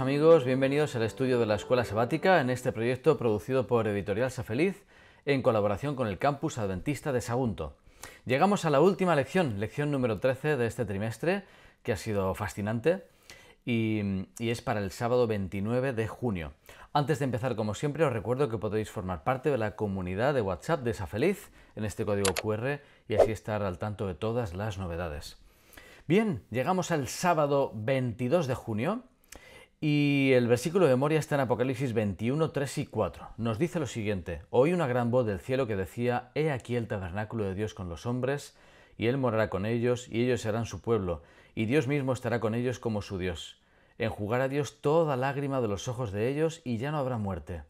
amigos, bienvenidos al estudio de la Escuela Sabática en este proyecto producido por Editorial Safeliz en colaboración con el Campus Adventista de Sagunto. Llegamos a la última lección, lección número 13 de este trimestre, que ha sido fascinante y, y es para el sábado 29 de junio. Antes de empezar, como siempre, os recuerdo que podéis formar parte de la comunidad de WhatsApp de Safeliz en este código QR y así estar al tanto de todas las novedades. Bien, llegamos al sábado 22 de junio y el versículo de Moria está en Apocalipsis 21, 3 y 4. Nos dice lo siguiente, oí una gran voz del cielo que decía, He aquí el tabernáculo de Dios con los hombres, y Él morará con ellos, y ellos serán su pueblo, y Dios mismo estará con ellos como su Dios. Enjugará Dios toda lágrima de los ojos de ellos, y ya no habrá muerte,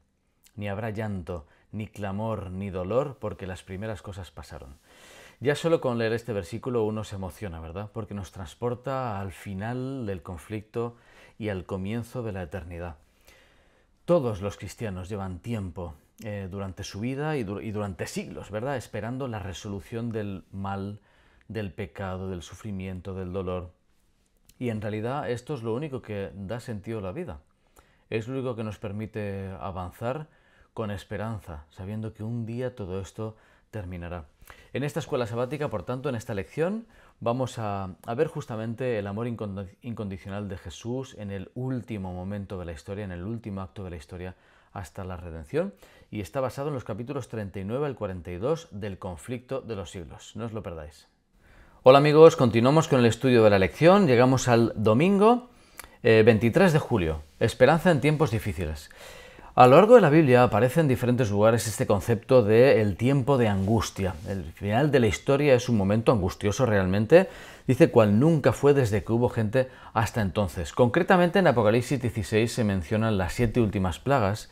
ni habrá llanto, ni clamor, ni dolor, porque las primeras cosas pasaron. Ya solo con leer este versículo uno se emociona, ¿verdad? Porque nos transporta al final del conflicto y al comienzo de la eternidad. Todos los cristianos llevan tiempo eh, durante su vida y, y, durante siglos, ¿verdad? Esperando la resolución del mal, del pecado, del sufrimiento, del dolor. Y en realidad esto es lo único que da sentido a la vida. Es lo único que nos permite avanzar con esperanza, sabiendo que un día todo esto terminará. En esta escuela sabática, por tanto, en esta lección, vamos a, ver justamente el amor incondicional de Jesús en el último momento de la historia, en el último acto de la historia hasta la redención, y está basado en los capítulos 39 al 42 del conflicto de los siglos. No os lo perdáis. Hola amigos, continuamos con el estudio de la lección, llegamos al domingo 23 eh, de julio, Esperanza en tiempos difíciles. A lo largo de la Biblia aparece en diferentes lugares este concepto de el tiempo de angustia. El final de la historia es un momento angustioso realmente, dice cual nunca fue desde que hubo gente hasta entonces. Concretamente en Apocalipsis 16 se mencionan las siete últimas plagas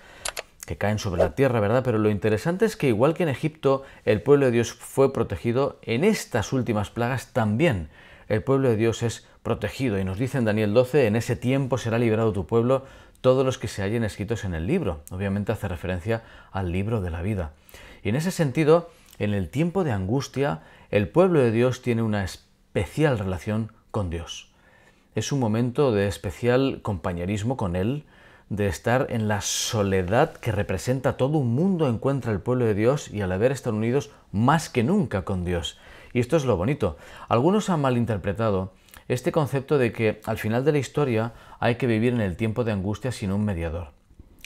que caen sobre la tierra, ¿verdad? Pero lo interesante es que igual que en Egipto el pueblo de Dios fue protegido, en estas últimas plagas también el pueblo de Dios es protegido. Y nos dice en Daniel 12, en ese tiempo será liberado tu pueblo todos los que se hallen escritos en el libro. Obviamente hace referencia al libro de la vida. Y en ese sentido, en el tiempo de angustia, el pueblo de Dios tiene una especial relación con Dios. Es un momento de especial compañerismo con Él, de estar en la soledad que representa todo un mundo encuentra el pueblo de Dios y al haber estado unidos más que nunca con Dios. Y esto es lo bonito. Algunos han malinterpretado este concepto de que al final de la historia hay que vivir en el tiempo de angustia sin un mediador.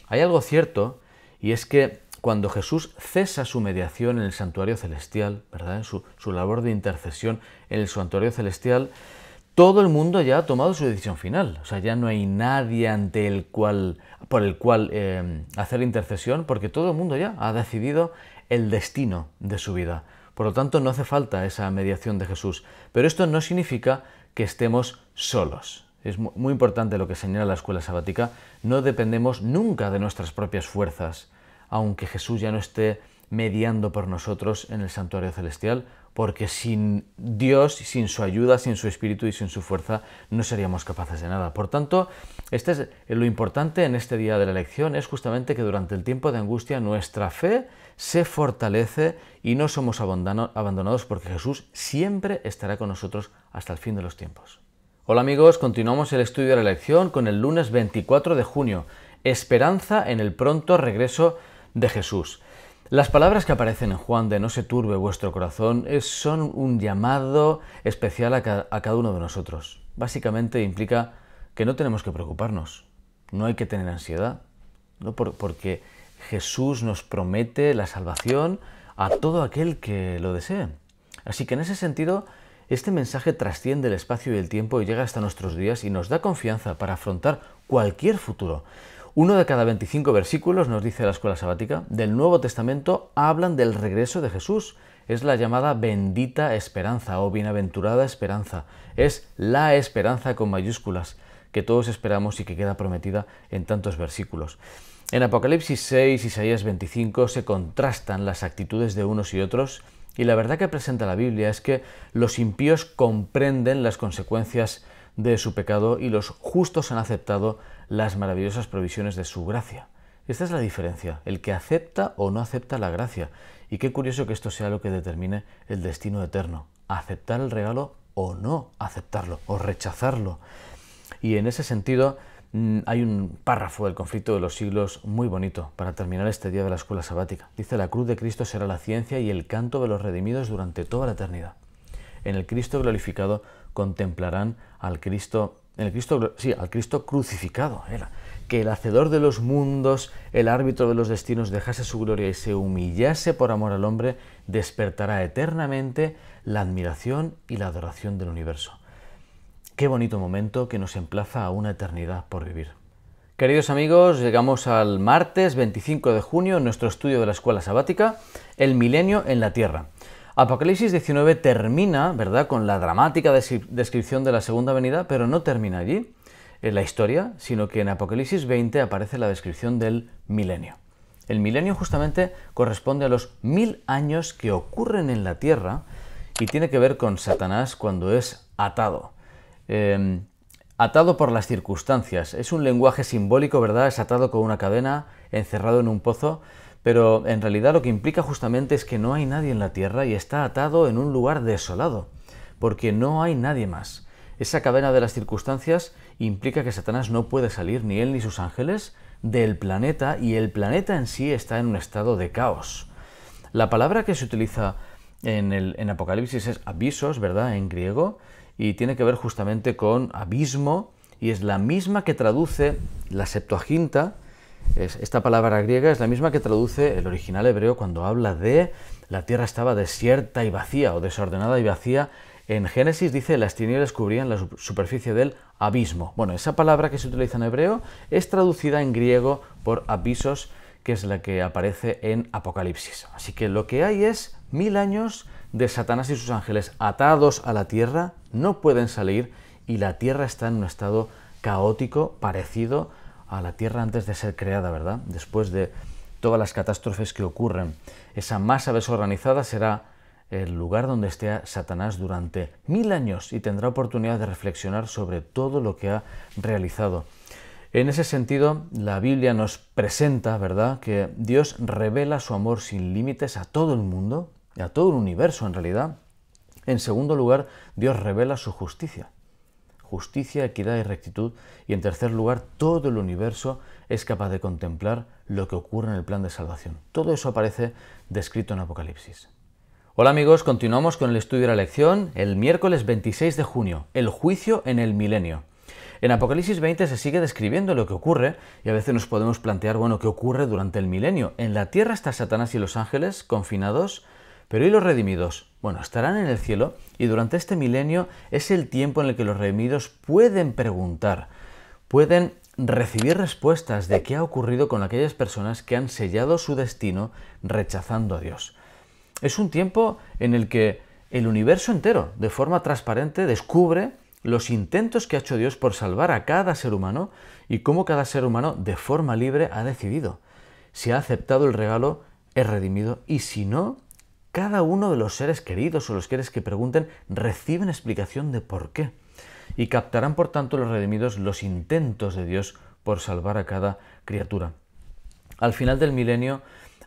Hay algo cierto, y es que cuando Jesús cesa su mediación en el santuario celestial, ¿verdad? En su, labor de intercesión en el santuario celestial, todo el mundo ya ha tomado su decisión final. O sea, ya no hay nadie ante el cual, por el cual eh, hacer intercesión, porque todo el mundo ya ha decidido el destino de su vida. Por lo tanto, no hace falta esa mediación de Jesús. Pero esto no significa que estemos solos. Es muy importante lo que señala la escuela sabática. No dependemos nunca de nuestras propias fuerzas, aunque Jesús ya no esté mediando por nosotros en el santuario celestial, porque sin Dios, sin su ayuda, sin su espíritu y sin su fuerza, no seríamos capaces de nada. Por tanto, este eh, lo importante en este día de la elección es justamente que durante el tiempo de angustia nuestra fe se fortalece y no somos abandonados porque Jesús siempre estará con nosotros hasta el fin de los tiempos. Hola amigos, continuamos el estudio de la elección con el lunes 24 de junio, esperanza en el pronto regreso de Jesús. Las palabras que aparecen en Juan de no se turbe vuestro corazón son un llamado especial a, cada uno de nosotros. Básicamente implica que no tenemos que preocuparnos, no hay que tener ansiedad, ¿no? porque Jesús nos promete la salvación a todo aquel que lo desee. Así que en ese sentido, este mensaje trasciende el espacio y el tiempo y llega hasta nuestros días y nos da confianza para afrontar cualquier futuro. Uno de cada 25 versículos, nos dice la escuela sabática, del Nuevo Testamento hablan del regreso de Jesús. Es la llamada bendita esperanza o bienaventurada esperanza. Es la esperanza con mayúsculas que todos esperamos y que queda prometida en tantos versículos. En Apocalipsis 6 y Isaías 25 se contrastan las actitudes de unos y otros y la verdad que presenta la Biblia es que los impíos comprenden las consecuencias de su pecado y los justos han aceptado las maravillosas provisiones de su gracia. Esta es la diferencia, el que acepta o no acepta la gracia. Y qué curioso que esto sea lo que determine el destino eterno, aceptar el regalo o no aceptarlo, o rechazarlo. Y en ese sentido mm, hay un párrafo del conflicto de los siglos muy bonito para terminar este día de la escuela sabática. Dice, la cruz de Cristo será la ciencia y el canto de los redimidos durante toda la eternidad. En el Cristo glorificado contemplarán al Cristo el Cristo, sí, al Cristo crucificado era, que el hacedor de los mundos, el árbitro de los destinos, dejase su gloria y se humillase por amor al hombre, despertará eternamente la admiración y la adoración del universo. Qué bonito momento que nos emplaza a una eternidad por vivir. Queridos amigos, llegamos al martes 25 de junio en nuestro estudio de la Escuela Sabática, El Milenio en la Tierra. Apocalipsis 19 termina, ¿verdad?, con la dramática descripción de la segunda venida, pero no termina allí en la historia, sino que en Apocalipsis 20 aparece la descripción del milenio. El milenio justamente corresponde a los mil años que ocurren en la tierra y tiene que ver con Satanás cuando es atado. Em, atado por las circunstancias. Es un lenguaje simbólico, ¿verdad? Es atado con una cadena, encerrado en un pozo. Pero en realidad lo que implica justamente es que no hay nadie en la tierra y está atado en un lugar desolado, porque no hay nadie más. Esa cadena de las circunstancias implica que Satanás no puede salir, ni él ni sus ángeles, del planeta y el planeta en sí está en un estado de caos. La palabra que se utiliza en, el, Apocalipsis es avisos, ¿verdad? En griego, y tiene que ver justamente con abismo, y es la misma que traduce la Septuaginta, esta palabra griega es la misma que traduce el original hebreo cuando habla de la tierra estaba desierta y vacía o desordenada y vacía. En Génesis dice las tinieblas cubrían la superficie del abismo. Bueno, esa palabra que se utiliza en hebreo es traducida en griego por abisos, que es la que aparece en Apocalipsis. Así que lo que hay es mil años de Satanás y sus ángeles atados a la tierra, no pueden salir y la tierra está en un estado caótico parecido a la Tierra antes de ser creada, ¿verdad? Después de todas las catástrofes que ocurren. Esa masa desorganizada será el lugar donde esté Satanás durante mil años y tendrá oportunidad de reflexionar sobre todo lo que ha realizado. En ese sentido, la Biblia nos presenta, ¿verdad?, que Dios revela su amor sin límites a todo el mundo, a todo el universo en realidad. En segundo lugar, Dios revela su justicia justicia, equidad y rectitud. Y en tercer lugar, todo el universo es capaz de contemplar lo que ocurre en el plan de salvación. Todo eso aparece descrito en Apocalipsis. Hola amigos, continuamos con el estudio de la lección el miércoles 26 de junio, el juicio en el milenio. En Apocalipsis 20 se sigue describiendo lo que ocurre y a veces nos podemos plantear, bueno, ¿qué ocurre durante el milenio? En la tierra está Satanás y los ángeles confinados, pero ¿y los redimidos? Bueno, estarán en el cielo y durante este milenio es el tiempo en el que los redimidos pueden preguntar, pueden recibir respuestas de qué ha ocurrido con aquellas personas que han sellado su destino rechazando a Dios. Es un tiempo en el que el universo entero, de forma transparente, descubre los intentos que ha hecho Dios por salvar a cada ser humano y cómo cada ser humano de forma libre ha decidido. Si ha aceptado el regalo, es redimido y si no, cada uno de los seres queridos o los seres que pregunten reciben explicación de por qué. Y captarán, por tanto, los redimidos los intentos de Dios por salvar a cada criatura. Al final del milenio,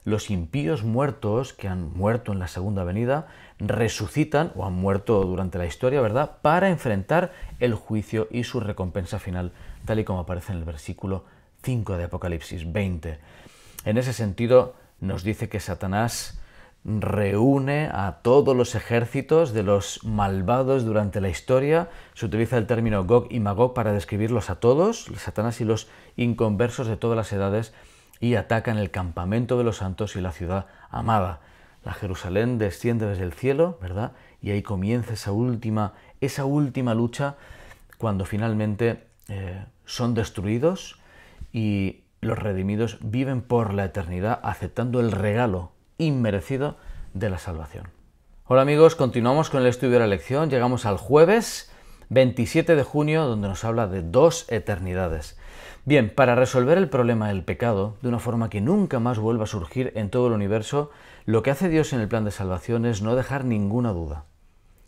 los impíos muertos que han muerto en la segunda venida resucitan o han muerto durante la historia, ¿verdad?, para enfrentar el juicio y su recompensa final, tal y como aparece en el versículo 5 de Apocalipsis 20. En ese sentido, nos dice que Satanás reúne a todos los ejércitos de los malvados durante la historia. Se utiliza el término Gog y Magog para describirlos a todos, los Satanás y los inconversos de todas las edades, y atacan el campamento de los santos y la ciudad amada. La Jerusalén desciende desde el cielo, ¿verdad? Y ahí comienza esa última, esa última lucha cuando finalmente eh, son destruidos y los redimidos viven por la eternidad aceptando el regalo inmerecido de la salvación. Hola amigos, continuamos con el estudio de la lección, llegamos al jueves 27 de junio donde nos habla de dos eternidades. Bien, para resolver el problema del pecado de una forma que nunca más vuelva a surgir en todo el universo, lo que hace Dios en el plan de salvación es no dejar ninguna duda.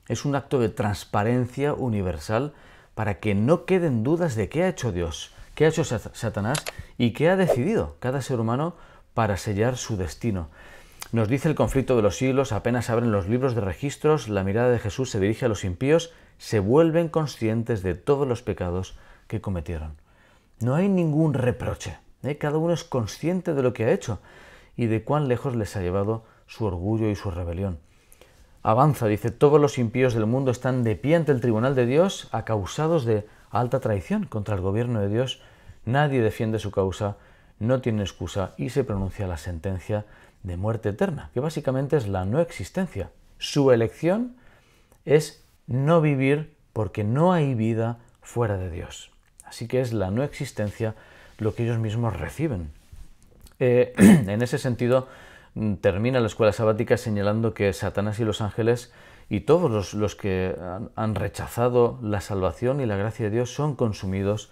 Es un acto de transparencia universal para que no queden dudas de qué ha hecho Dios, qué ha hecho Satanás y qué ha decidido cada ser humano para sellar su destino. Nos dice el conflicto de los siglos, apenas abren los libros de registros, la mirada de Jesús se dirige a los impíos, se vuelven conscientes de todos los pecados que cometieron. No hay ningún reproche, ¿eh? cada uno es consciente de lo que ha hecho y de cuán lejos les ha llevado su orgullo y su rebelión. Avanza, dice, todos los impíos del mundo están de pie ante el tribunal de Dios, acausados de alta traición contra el gobierno de Dios, nadie defiende su causa, no tiene excusa y se pronuncia la sentencia de muerte eterna, que básicamente es la no existencia. Su elección es no vivir porque no hay vida fuera de Dios. Así que es la no existencia lo que ellos mismos reciben. Eh, en ese sentido, mm, termina la escuela sabática señalando que Satanás y los ángeles y todos los, que han rechazado la salvación y la gracia de Dios son consumidos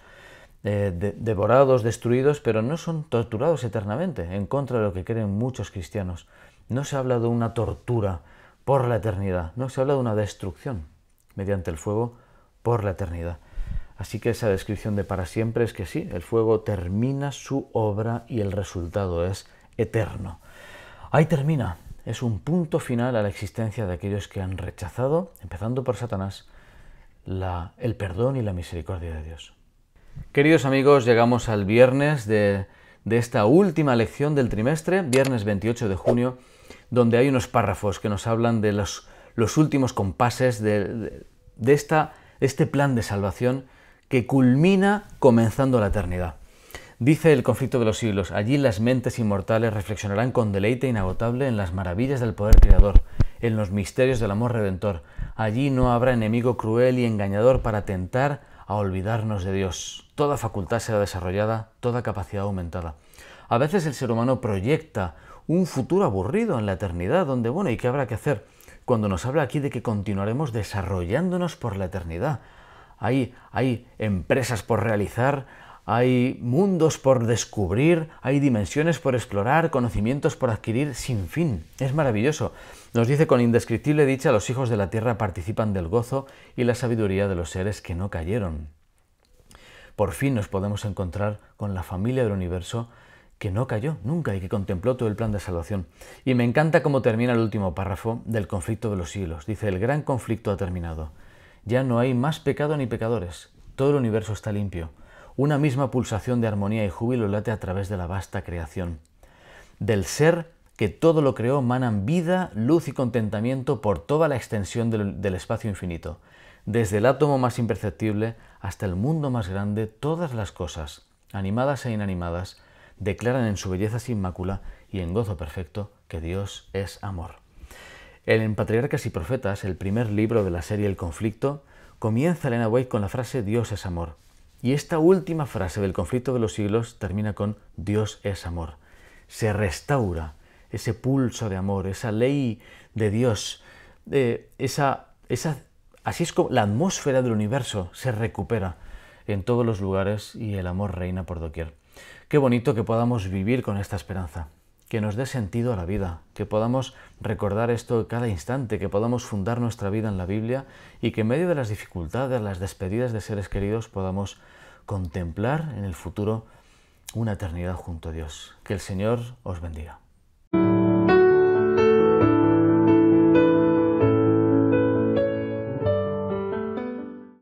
eh, devorados, destruidos, pero no son torturados eternamente, en contra de lo que creen muchos cristianos. No se habla de una tortura por la eternidad, no se habla de una destrucción mediante el fuego por la eternidad. Así que esa descripción de para siempre es que sí, el fuego termina su obra y el resultado es eterno. Ahí termina, es un punto final a la existencia de aquellos que han rechazado, empezando por Satanás, el perdón y la misericordia de Dios. Queridos amigos, llegamos al viernes de, esta última lección del trimestre, viernes 28 de junio, donde hay unos párrafos que nos hablan de los, últimos compases de, esta, este plan de salvación que culmina comenzando la eternidad. Dice el conflicto de los siglos, allí las mentes inmortales reflexionarán con deleite inagotable en las maravillas del poder creador, en los misterios del amor redentor. Allí no habrá enemigo cruel y engañador para tentar a olvidarnos de Dios. Toda facultad será desarrollada, toda capacidad aumentada. A veces el ser humano proyecta un futuro aburrido en la eternidad, donde, bueno, ¿y qué habrá que hacer? Cuando nos habla aquí de que continuaremos desarrollándonos por la eternidad. Hay, hay empresas por realizar, hay mundos por descubrir, hay dimensiones por explorar, conocimientos por adquirir sin fin. Es maravilloso. Nos dice con indescriptible dicha, los hijos de la tierra participan del gozo y la sabiduría de los seres que no cayeron. Por fin nos podemos encontrar con la familia del universo que no cayó nunca y que contempló todo el plan de salvación. Y me encanta cómo termina el último párrafo del conflicto de los siglos. Dice, el gran conflicto ha terminado. Ya no hay más pecado ni pecadores. Todo el universo está limpio una misma pulsación de armonía y júbilo late a través de la vasta creación. Del ser que todo lo creó manan vida, luz y contentamiento por toda la extensión del, espacio infinito. Desde el átomo más imperceptible hasta el mundo más grande, todas las cosas, animadas e inanimadas, declaran en su belleza sin mácula y en gozo perfecto que Dios es amor. En Patriarcas y Profetas, el primer libro de la serie El Conflicto, comienza Elena White con la frase Dios es amor. Y esta última frase del conflicto de los siglos termina con Dios es amor. Se restaura ese pulso de amor, esa ley de Dios, eh, esa, así es como la atmósfera del universo se recupera en todos los lugares y el amor reina por doquier. Qué bonito que podamos vivir con esta esperanza que nos dé sentido a la vida, que podamos recordar esto cada instante, que podamos fundar nuestra vida en la Biblia y que en medio de las dificultades, las despedidas de seres queridos, podamos contemplar en el futuro una eternidad junto a Dios. Que el Señor os bendiga.